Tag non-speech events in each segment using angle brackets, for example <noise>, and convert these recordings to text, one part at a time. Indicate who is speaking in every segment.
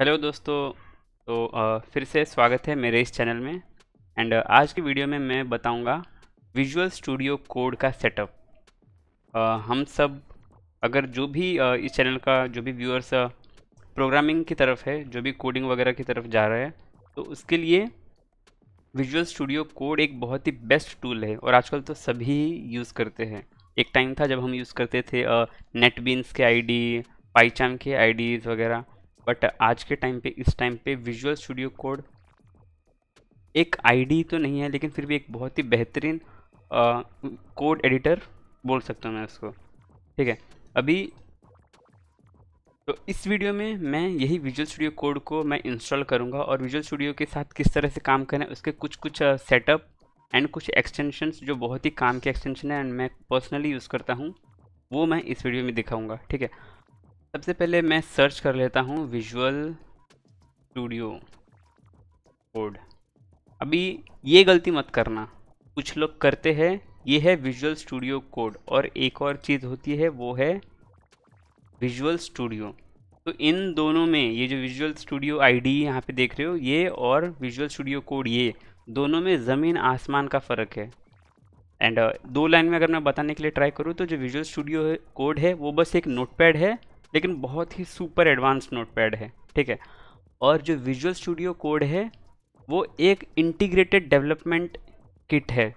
Speaker 1: Hello दोस्तों तो फिर से स्वागत है मेरे इस चैनल में एंड आज की वीडियो में मैं बताऊंगा विजुअल स्टूडियो कोड का सेटअप हम सब अगर जो भी इस चैनल का जो भी व्यूअर्स प्रोग्रामिंग की तरफ है जो भी कोडिंग वगैरह की तरफ जा रहा है तो उसके लिए विजुअल स्टूडियो कोड एक बहुत ही बेस्ट टूल है और आजकल तो सभी यूज़ करते हैं एक टाइम था जब हम यूज़ करते थे नेटबीन्स के आई डी के आई वगैरह बट आज के टाइम पे इस टाइम पे विजुअल स्टूडियो कोड एक आईडी तो नहीं है लेकिन फिर भी एक बहुत ही बेहतरीन कोड एडिटर बोल सकता हूँ मैं उसको ठीक है अभी तो इस वीडियो में मैं यही विजुअल स्टूडियो कोड को मैं इंस्टॉल करूँगा और विजुअल स्टूडियो के साथ किस तरह से काम करें उसके कुछ कुछ सेटअप एंड कुछ एक्सटेंशंस जो बहुत ही काम के एक्सटेंशन है एंड मैं पर्सनली यूज़ करता हूँ वो मैं इस वीडियो में दिखाऊँगा ठीक है सबसे पहले मैं सर्च कर लेता हूँ विजुअल स्टूडियो कोड अभी ये गलती मत करना कुछ लोग करते हैं ये है विजुअल स्टूडियो कोड और एक और चीज़ होती है वो है विजुअल स्टूडियो तो इन दोनों में ये जो विजुअल स्टूडियो आईडी यहाँ पे देख रहे हो ये और विजुअल स्टूडियो कोड ये दोनों में ज़मीन आसमान का फ़र्क है एंड uh, दो लाइन में अगर मैं बताने के लिए ट्राई करूँ तो जो विजुअल स्टूडियो कोड है वो बस एक नोटपैड है लेकिन बहुत ही सुपर एडवांस नोटपैड है ठीक है और जो विजुअल स्टूडियो कोड है वो एक इंटीग्रेटेड डेवलपमेंट किट है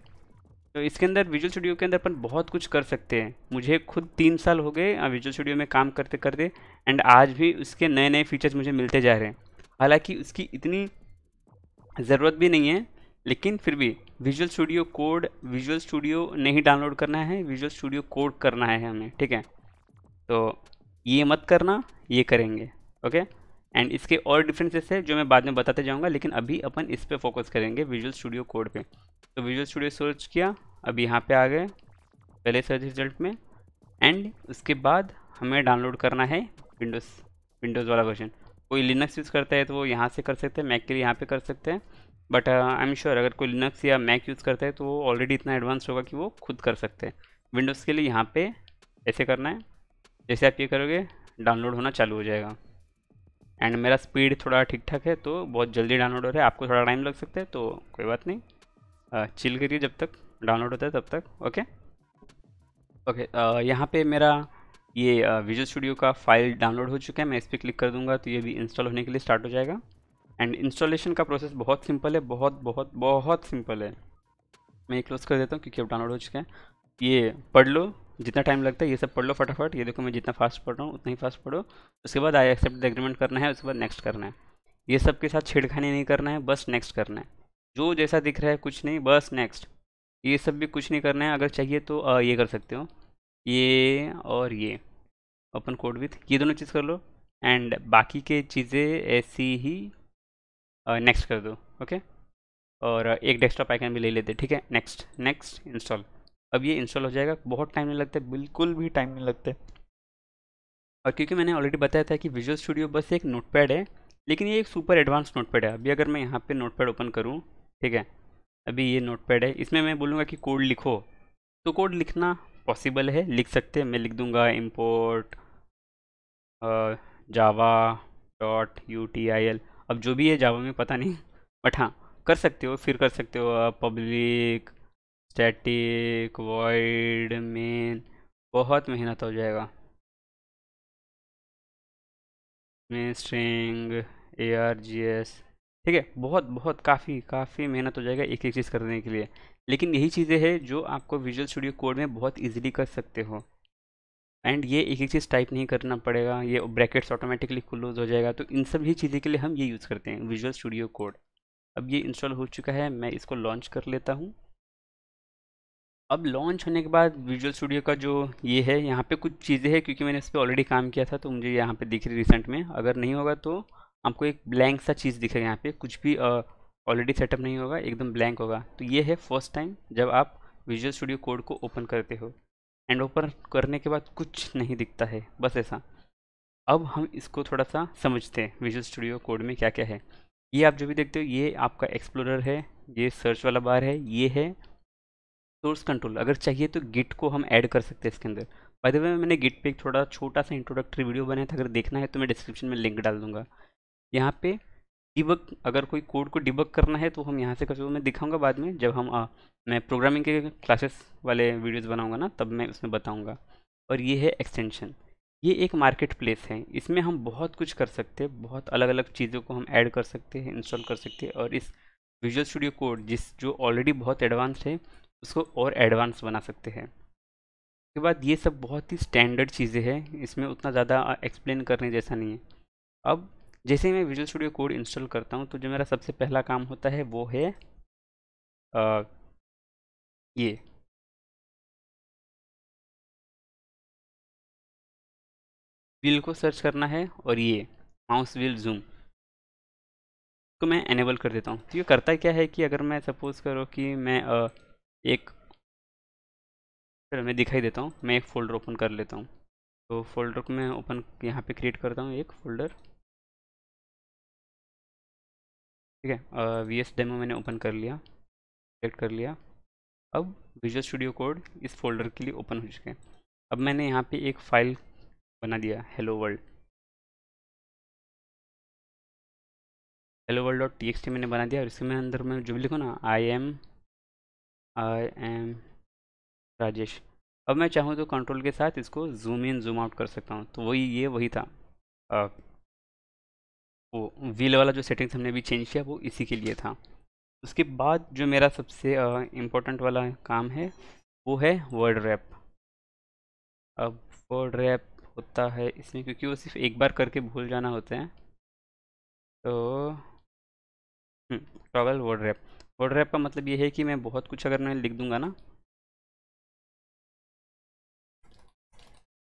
Speaker 1: तो इसके अंदर विजुअल स्टूडियो के अंदर अपन बहुत कुछ कर सकते हैं मुझे खुद तीन साल हो गए विजुअल स्टूडियो में काम करते करते एंड आज भी उसके नए नए फीचर्स मुझे मिलते जा रहे हैं हालांकि उसकी इतनी ज़रूरत भी नहीं है लेकिन फिर भी Visual Studio Code Visual Studio नहीं डाउनलोड करना है विजुअल स्टूडियो कोड करना है हमें ठीक है तो ये मत करना ये करेंगे ओके एंड इसके और डिफरेंसेस है जो मैं बाद में बताते जाऊँगा लेकिन अभी अपन इस पर फोकस करेंगे विजुअल स्टूडियो कोड पे तो विजुअल स्टूडियो सर्च किया अभी यहाँ पे आ गए पहले सर्च रिजल्ट में एंड उसके बाद हमें डाउनलोड करना है विंडोज़ विंडोज़ वाला वर्जन कोई लिनक्स यूज़ करता है तो वो यहाँ से कर सकते हैं मैक के लिए यहाँ पर कर सकते हैं बट आई एम श्योर अगर कोई लिनक्स या मैक यूज़ करता है तो वो ऑलरेडी इतना एडवांस होगा कि वो खुद कर सकते हैं विंडोज़ के लिए यहाँ पर ऐसे करना है जैसे आप ये करोगे डाउनलोड होना चालू हो जाएगा एंड मेरा स्पीड थोड़ा ठीक ठाक है तो बहुत जल्दी डाउनलोड हो रहा है आपको थोड़ा टाइम लग सकता है तो कोई बात नहीं चिल करिए जब तक डाउनलोड होता है तब तक ओके ओके यहाँ पे मेरा ये विजुअल स्टूडियो का फाइल डाउनलोड हो चुका है मैं इस पर क्लिक कर दूंगा तो ये भी इंस्टॉल होने के लिए स्टार्ट हो जाएगा एंड इंस्टॉलेशन का प्रोसेस बहुत सिंपल है बहुत बहुत बहुत सिंपल है मैं ये क्लोज कर देता हूँ क्योंकि अब डाउनलोड हो चुका है ये पढ़ लो जितना टाइम लगता है ये सब पढ़ लो फटाफट ये देखो मैं जितना फास्ट पढ़ रहा हूँ उतना ही फास्ट पढ़ो उसके बाद आई एक्सेप्ट द एग्रीमेंट करना है उसके बाद नेक्स्ट करना है ये सब के साथ छेड़खानी नहीं करना है बस नेक्स्ट करना है जो जैसा दिख रहा है कुछ नहीं बस नेक्स्ट ये सब भी कुछ नहीं करना है अगर चाहिए तो आ, ये कर सकते हो ये और ये ओपन कोड विथ ये दोनों चीज़ कर लो एंड बाकी के चीज़ें ऐसी ही नेक्स्ट कर दो ओके और एक डेस्कटॉप आइकन भी ले लेते ठीक है नेक्स्ट नेक्स्ट इंस्टॉल अब ये इंस्टॉल हो जाएगा बहुत टाइम नहीं लगता बिल्कुल भी टाइम नहीं लगता और क्योंकि मैंने ऑलरेडी बताया था कि विजुअल स्टूडियो बस एक नोटपैड है लेकिन ये एक सुपर एडवांस नोटपैड है अभी अगर मैं यहाँ पे नोटपैड ओपन करूँ ठीक है अभी ये नोटपैड है इसमें मैं बोलूँगा कि कोड लिखो तो कोड लिखना पॉसिबल है लिख सकते हैं मैं लिख दूँगा import Java dot U T I L अब जो भी है जावा में पता नहीं बट हाँ कर सकते हो फिर कर सकते हो पब्लिक स्टैटिक वॉइड मेन बहुत मेहनत हो जाएगा main string A R G S ठीक है बहुत बहुत काफ़ी काफ़ी मेहनत हो जाएगा एक एक चीज़ करने के लिए लेकिन यही चीज़ें हैं जो आपको विजुअल स्टूडियो कोड में बहुत इजीली कर सकते हो एंड ये एक एक चीज़ टाइप नहीं करना पड़ेगा ये ब्रैकेट्स ऑटोमेटिकली क्लोज हो जाएगा तो इन सब ही चीज़ें के लिए हम ये यूज़ करते हैं विजुअल स्टूडियो कोड अब ये इंस्टॉल हो चुका है मैं इसको लॉन्च कर लेता हूँ अब लॉन्च होने के बाद विजुअल स्टूडियो का जो ये है यहाँ पे कुछ चीज़ें हैं क्योंकि मैंने इस पर ऑलरेडी काम किया था तो मुझे यहाँ पे दिख रही रिसेंट में अगर नहीं होगा तो आपको एक ब्लैंक सा चीज़ दिखेगा यहाँ पे कुछ भी ऑलरेडी सेटअप नहीं होगा एकदम ब्लैंक होगा तो ये है फर्स्ट टाइम जब आप विजुअल स्टूडियो कोड को ओपन करते हो एंड ओपन करने के बाद कुछ नहीं दिखता है बस ऐसा अब हम इसको थोड़ा सा समझते हैं विजुअल स्टूडियो कोड में क्या क्या है ये आप जो भी देखते हो ये आपका एक्सप्लोरर है ये सर्च वाला बार है ये है सोर्स कंट्रोल अगर चाहिए तो गिट को हम ऐड कर सकते हैं इसके अंदर बाय द वे मैंने गिट पे एक थोड़ा छोटा सा इंट्रोडक्टरी वीडियो बनाया था अगर देखना है तो मैं डिस्क्रिप्शन में लिंक डाल दूंगा यहाँ पे डिबक अगर कोई कोड को डिबक करना है तो हम यहाँ से कर सकते मैं दिखाऊंगा बाद में जब हम आ, मैं प्रोग्रामिंग के क्लासेस वाले वीडियोज़ बनाऊँगा ना तब मैं उसमें बताऊँगा और ये है एक्सटेंशन ये एक मार्केट प्लेस है इसमें हम बहुत कुछ कर सकते हैं बहुत अलग अलग चीज़ों को हम ऐड कर सकते हैं इंस्टॉल कर सकते हैं और इस विजुअल स्टूडियो कोड जिस जो ऑलरेडी बहुत एडवांस है उसको और एडवांस बना सकते हैं उसके बाद ये सब बहुत ही स्टैंडर्ड चीज़ें हैं इसमें उतना ज़्यादा एक्सप्लेन करने जैसा नहीं है अब जैसे ही मैं विजुअल स्टूडियो कोड इंस्टॉल करता हूँ तो जो मेरा सबसे पहला काम होता है वो है
Speaker 2: आ, ये
Speaker 1: व्हील को सर्च करना है और ये माउस व्हील जूम को मैं एनेबल कर देता हूँ तो ये करता क्या है कि अगर मैं सपोज़ करो कि मैं आ, एक फिर मैं दिखाई देता हूँ मैं एक फ़ोल्डर ओपन कर लेता हूँ तो फोल्डर को मैं ओपन यहाँ पे क्रिएट करता हूँ एक फोल्डर ठीक है वी एस डेमो मैंने ओपन कर लिया क्रिएट कर लिया अब विजुअल स्टूडियो कोड इस फोल्डर के लिए ओपन हो चुके हैं अब मैंने यहाँ पे एक फ़ाइल बना दिया hello world hello world dot T मैंने बना दिया और इसके मैं अंदर में जो भी लिखो ना I am I am Rajesh अब मैं चाहूँ तो कंट्रोल के साथ इसको जूम इन जूम आउट कर सकता हूँ तो वही ये वही था आ, वो व्हील वाला जो सेटिंग्स हमने अभी चेंज किया वो इसी के लिए था उसके बाद जो मेरा सबसे इम्पोर्टेंट वाला काम है वो है वर्ड रैप अब वर्ड रैप होता है इसमें क्योंकि वो सिर्फ एक बार करके भूल जाना होता है तो ट्रॉवल वर्ड रैप वर्ड रैप का मतलब ये है कि मैं बहुत कुछ अगर मैं लिख दूंगा ना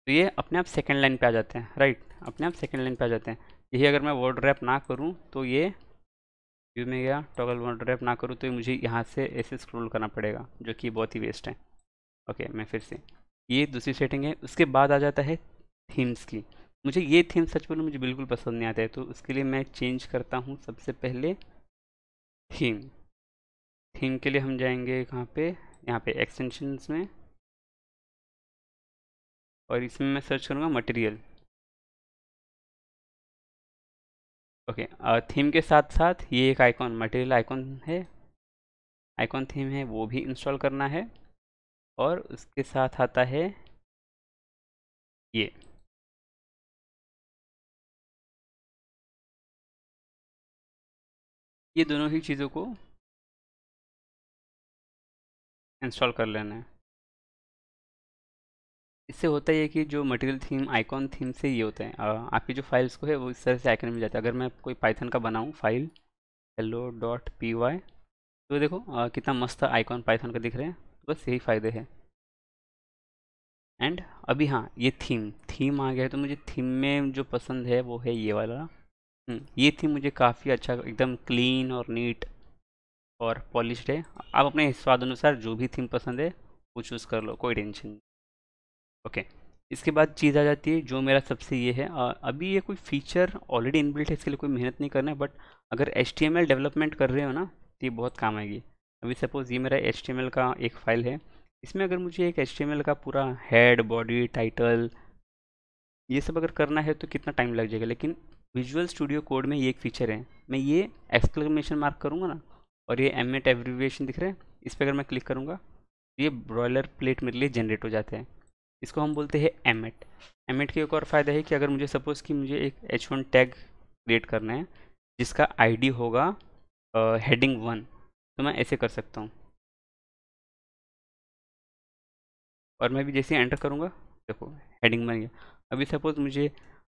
Speaker 1: तो ये अपने आप सेकेंड लाइन पे आ जाते हैं राइट अपने आप सेकेंड लाइन पे आ जाते हैं यही अगर मैं वर्ड रैप ना करूँ तो ये व्यू में गया टॉगल वर्ड रैप ना करूँ तो ये मुझे यहाँ से ऐसे स्क्रोल करना पड़ेगा जो कि बहुत ही वेस्ट है ओके मैं फिर से ये दूसरी सेटिंग है उसके बाद आ जाता है थीम्स की मुझे ये थीम सच बोलूँ मुझे बिल्कुल पसंद नहीं आता है तो उसके लिए मैं चेंज करता हूँ सबसे पहले थीम थीम के लिए हम जाएंगे कहाँ पे यहाँ पे एक्सटेंशंस में और इसमें मैं सर्च करूँगा मटेरियल ओके और थीम के साथ साथ ये एक आइकॉन मटेरियल आइकॉन है आइकॉन थीम है वो भी इंस्टॉल करना है और उसके साथ आता है
Speaker 2: ये ये दोनों ही चीज़ों को
Speaker 1: इंस्टॉल कर लेना है इससे होता है कि जो मटेरियल थीम आइकॉन थीम से ये होते हैं आपकी जो फाइल्स को है वो इस तरह से आइकन मिल जाता है अगर मैं कोई पाइथन का बनाऊँ file hello dot P Y तो देखो आ, कितना मस्त आइकॉन पाइथन का दिख हैं तो बस यही फ़ायदे हैं एंड अभी हाँ ये थीम थीम आ गया है तो मुझे थीम में जो पसंद है वो है ये वाला हम्म, ये थीम मुझे काफ़ी अच्छा एकदम क्लीन और नीट और पॉलिश है आप अपने स्वाद अनुसार जो भी थीम पसंद है वो चूज़ कर लो कोई टेंशन नहीं ओके इसके बाद चीज़ आ जाती है जो मेरा सबसे ये है आ, अभी ये कोई फीचर ऑलरेडी इनबिल्ट है इसके लिए कोई मेहनत नहीं करना है बट अगर एच डेवलपमेंट कर रहे हो ना तो ये बहुत काम आएगी अभी सपोज़ ये मेरा एच का एक फ़ाइल है इसमें अगर मुझे एक एच का पूरा हेड बॉडी टाइटल ये सब अगर करना है तो कितना टाइम लग जाएगा लेकिन विजुअल स्टूडियो कोड में ये एक फ़ीचर है मैं ये एक्सक्लेमेशन मार्क करूँगा ना और ये एम एट एब्रीवेशन दिख रहा है इस पर अगर मैं क्लिक करूँगा तो ये ब्रॉयलर प्लेट मेरे लिए जनरेट हो जाते हैं इसको हम बोलते हैं एम एट एम एट के एक और फ़ायदा है कि अगर मुझे सपोज़ कि मुझे एक एच वन टैग क्रिएट करना है जिसका आईडी होगा हेडिंग वन तो मैं ऐसे कर सकता हूँ और मैं भी जैसे एंटर करूँगा देखो हेडिंग बन गया अभी सपोज़ मुझे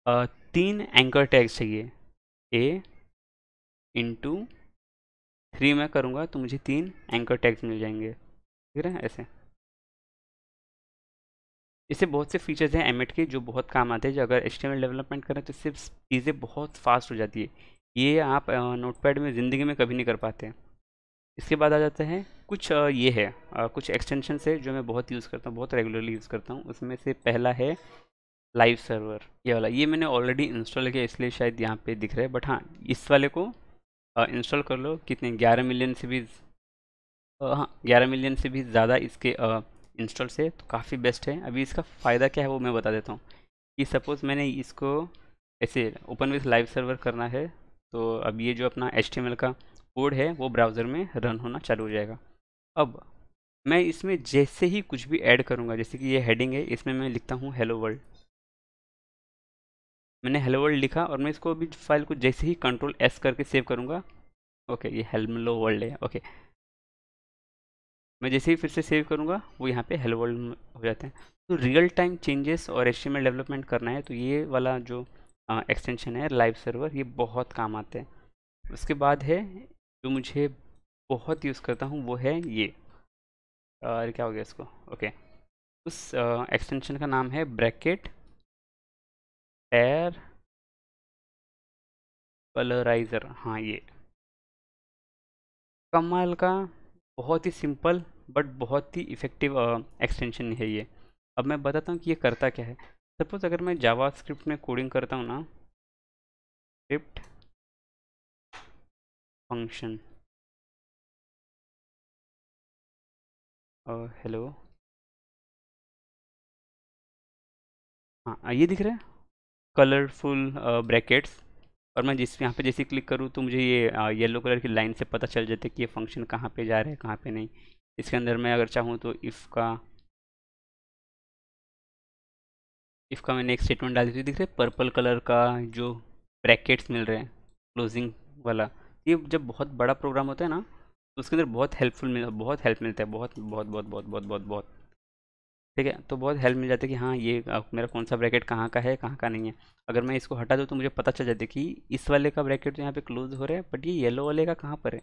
Speaker 1: uh, तीन एंकर टैग चाहिए ए इंटू थ्री मैं करूँगा तो मुझे तीन एंकर टैग्स मिल जाएंगे ठीक है ऐसे इससे बहुत से फीचर्स हैं एमएट के जो बहुत काम आते हैं जो अगर एच डेवलपमेंट करें तो सिर्फ चीज़ें बहुत फास्ट हो जाती है ये आप नोटपैड में ज़िंदगी में कभी नहीं कर पाते हैं इसके बाद आ जाता है कुछ ये है कुछ एक्सटेंशन है जो मैं बहुत यूज़ करता हूँ बहुत रेगुलरली यूज़ करता हूँ उसमें से पहला है लाइव सर्वर ये वाला ये मैंने ऑलरेडी इंस्टॉल किया इसलिए शायद यहाँ पे दिख रहा है बट हाँ इस वाले को इंस्टॉल कर लो कितने ग्यारह मिलियन से भी हाँ ग्यारह मिलियन से भी ज़्यादा इसके इंस्टॉल से तो काफ़ी बेस्ट है अभी इसका फ़ायदा क्या है वो मैं बता देता हूँ कि सपोज़ मैंने इसको ऐसे ओपन विथ लाइव सर्वर करना है तो अब ये जो अपना एच का कोड है वो ब्राउज़र में रन होना चालू हो जाएगा अब मैं इसमें जैसे ही कुछ भी ऐड करूँगा जैसे कि ये हेडिंग है इसमें मैं लिखता हूँ हेलो वर्ल्ड मैंने हेलो वर्ल्ड लिखा और मैं इसको अभी फाइल को जैसे ही कंट्रोल एस करके सेव करूँगा ओके ये हेलो वर्ल्ड है ओके मैं जैसे ही फिर से सेव करूँगा वो यहाँ पे हेलो वर्ल्ड हो जाते हैं तो रियल टाइम चेंजेस और एस डेवलपमेंट करना है तो ये वाला जो एक्सटेंशन है लाइव सर्वर ये बहुत काम आते हैं उसके बाद है जो मुझे बहुत यूज़ करता हूँ वो है ये और क्या हो गया इसको ओके उस एक्सटेंशन का नाम है
Speaker 2: ब्रैकेट एयर
Speaker 1: पलराइज़र हाँ ये कमाल का बहुत ही सिंपल बट बहुत ही इफ़ेक्टिव एक्सटेंशन है ये अब मैं बताता हूँ कि ये करता क्या है सपोज़ अगर मैं जावा स्क्रिप्ट में कोडिंग करता हूँ ना स्क्रिप्ट
Speaker 2: फंक्शन हेलो
Speaker 1: हाँ ये दिख रहा है कलरफुल ब्रैकेट्स uh, और मैं जिस यहाँ पे जैसे क्लिक करूँ तो मुझे ये येलो uh, कलर की लाइन से पता चल जाता है कि ये फंक्शन कहाँ पे जा रहा है कहाँ पे नहीं इसके अंदर मैं अगर चाहूँ तो इफ़ का इफ़ का मैंने एक स्टेटमेंट डाल थी दिख रहा है पर्पल कलर का जो ब्रैकेट्स मिल रहे हैं क्लोजिंग वाला ये जब बहुत बड़ा प्रोग्राम होता है ना तो उसके अंदर बहुत हेल्पफुल मिल बहुत हेल्प मिलता है बहुत बहुत बहुत बहुत बहुत बहुत बहुत ठीक है तो बहुत हेल्प मिल जाती है कि हाँ ये मेरा कौन सा ब्रैकेट कहाँ का है कहाँ का नहीं है अगर मैं इसको हटा दूँ तो मुझे पता चल जाता है कि इस वाले का ब्रैकेट तो यहाँ पे क्लोज हो रहा है बट ये येलो वाले का कहाँ पर है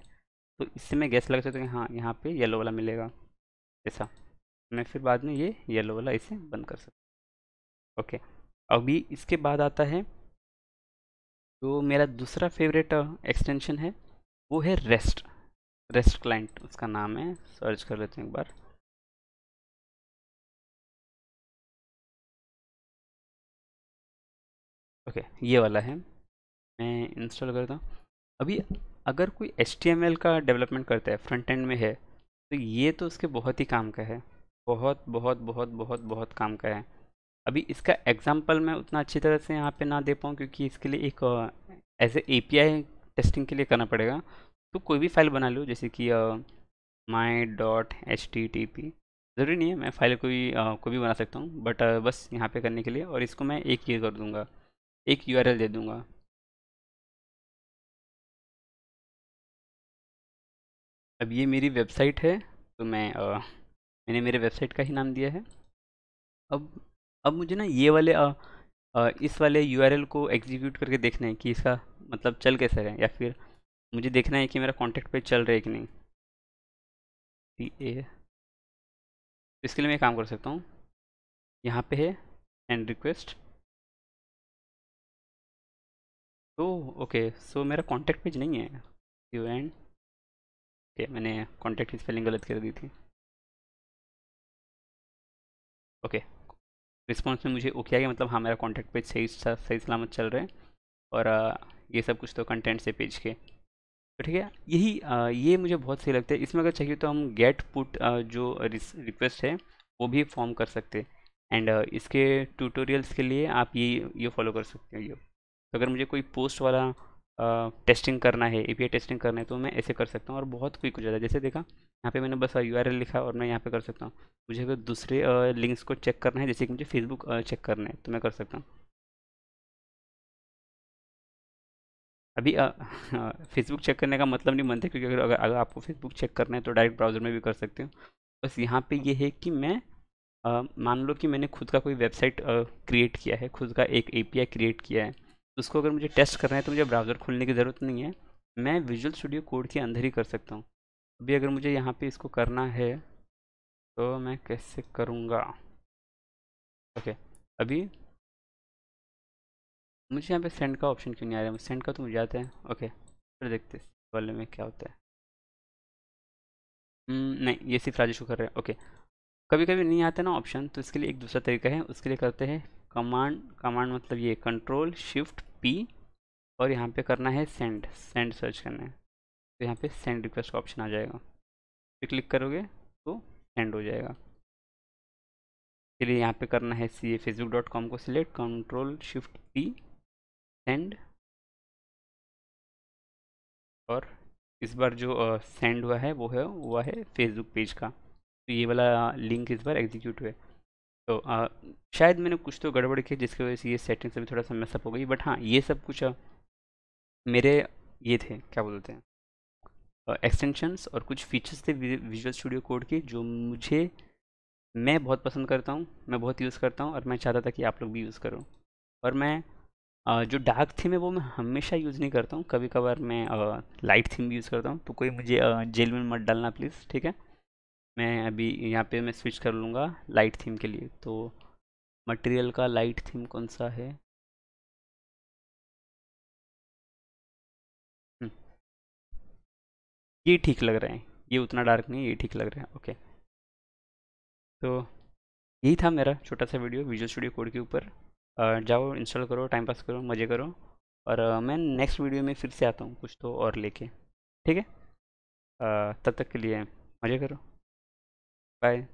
Speaker 1: तो इससे मैं गैस लगा सकता कि हाँ यहाँ पे येलो वाला मिलेगा ऐसा मैं फिर बाद में ये येलो वाला इसे बंद कर सकता ओके अभी इसके बाद आता है तो मेरा दूसरा फेवरेट एक्सटेंशन है वो है रेस्ट रेस्ट क्लाइंट उसका नाम है
Speaker 2: सर्च कर लेते हैं एक बार
Speaker 1: ओके ये वाला है मैं इंस्टॉल करता हूँ अभी अगर कोई एच का डेवलपमेंट करता है फ्रंट एंड में है तो ये तो उसके बहुत ही काम का है बहुत बहुत बहुत बहुत बहुत काम का है अभी इसका एग्जाम्पल मैं उतना अच्छी तरह से यहाँ पे ना दे पाऊँ क्योंकि इसके लिए एक एज ए ए टेस्टिंग के लिए करना पड़ेगा तो कोई भी फाइल बना लो जैसे कि my dot H T T P ज़रूरी नहीं है मैं फाइल कोई कोई भी बना सकता हूँ बट बस यहाँ पे करने के लिए और इसको मैं एक ये कर दूँगा एक यू दे दूंगा
Speaker 2: अब ये मेरी वेबसाइट है
Speaker 1: तो मैं आ, मैंने मेरे वेबसाइट का ही नाम दिया है अब अब मुझे ना ये वाले आ, आ, इस वाले यू को एग्जीक्यूट करके देखना है कि इसका मतलब चल कैसे रहे है या फिर मुझे देखना है कि मेरा कॉन्टैक्ट पे चल रहा है कि नहीं ए तो इसके लिए मैं काम कर सकता हूँ
Speaker 2: यहाँ पे है एंड रिक्वेस्ट तो ओके सो मेरा कॉन्टैक्ट पेज नहीं है यू एंड ओके मैंने कॉन्टैक्ट की स्पेलिंग गलत
Speaker 1: कर दी थी ओके रिस्पॉन्स में मुझे ओके आ गया मतलब हाँ मेरा कॉन्टैक्ट पेज सही सही सलामत चल रहा है और आ, ये सब कुछ तो कंटेंट से पेज के तो ठीक है यही आ, ये मुझे बहुत सही लगता है इसमें अगर चाहिए तो हम गेट पुट जो रिक्वेस्ट है वो भी फॉर्म कर सकते हैं एंड इसके ट्यूटोरियल्स के लिए आप ये ये फॉलो कर सकते हो ये तो अगर मुझे कोई पोस्ट वाला आ, टेस्टिंग करना है ए टेस्टिंग करना है तो मैं ऐसे कर सकता हूँ और बहुत क्विक हो जाता है जैसे देखा यहाँ पे मैंने बस यू लिखा और मैं यहाँ पे कर सकता हूँ मुझे अगर दूसरे लिंक्स को चेक करना है जैसे कि मुझे फेसबुक चेक करना है तो मैं कर सकता हूँ अभी फेसबुक चेक <laughs> करने का मतलब नहीं बनता क्योंकि अगर अगर आपको फेसबुक चेक करना है तो डायरेक्ट ब्राउज़र में भी कर सकते हो बस यहाँ पर ये है कि मैं मान लो कि मैंने खुद का कोई वेबसाइट क्रिएट किया है खुद का एक ए क्रिएट किया है उसको अगर मुझे टेस्ट करना है तो मुझे ब्राउज़र खोलने की ज़रूरत नहीं है मैं विजुअल स्टूडियो कोड के अंदर ही कर सकता हूँ अभी अगर मुझे यहाँ पे इसको करना है तो मैं कैसे करूँगा ओके अभी मुझे यहाँ पे सेंड का ऑप्शन क्यों नहीं आ रहा है सेंड का तो मुझे आता है ओके फिर देखते वाले में क्या होता है हम्म, नहीं ये सिर्फ राजेश को कर रहे हैं ओके कभी कभी नहीं आता ना ऑप्शन तो इसके लिए एक दूसरा तरीका है उसके लिए करते हैं कमांड कमांड मतलब ये कंट्रोल शिफ्ट पी और यहाँ पे करना है सेंड सेंड सर्च करना है तो यहाँ पे सेंड रिक्वेस्ट का ऑप्शन आ जाएगा फिर क्लिक करोगे तो सेंड हो जाएगा चलिए यहाँ पे करना है C A Facebook dot com को select control shift P send और इस बार जो सेंड हुआ है वो है हुआ है फेसबुक पेज का तो ये वाला लिंक इस बार एग्जीक्यूट हुआ है तो आ, शायद मैंने कुछ तो गड़बड़ की जिसकी वजह से ये सेटिंग्स में थोड़ा सा मैसअप हो गई बट हाँ ये सब कुछ मेरे ये थे क्या बोलते हैं एक्सटेंशंस और कुछ फीचर्स थे विजुअल स्टूडियो कोड के जो मुझे मैं बहुत पसंद करता हूँ मैं बहुत यूज़ करता हूँ और मैं चाहता था कि आप लोग भी यूज़ करो और मैं आ, जो डार्क थीम है वो मैं हमेशा यूज़ नहीं करता हूँ कभी कभार मैं आ, लाइट थीम भी यूज़ करता हूँ तो कोई मुझे आ, जेल में मत डालना प्लीज़ ठीक है मैं अभी यहाँ पे मैं स्विच कर लूँगा लाइट थीम के लिए तो मटेरियल
Speaker 2: का लाइट थीम कौन सा है
Speaker 1: हम्म। ये ठीक लग रहे हैं ये उतना डार्क नहीं ये ठीक लग रहा है ओके तो यही था मेरा छोटा सा वीडियो विजुअल स्टूडियो कोड के ऊपर जाओ इंस्टॉल करो टाइम पास करो मज़े करो और मैं नेक्स्ट वीडियो में फिर से आता हूँ कुछ तो और लेके ठीक है तब तक के लिए मज़े करो
Speaker 2: Bye.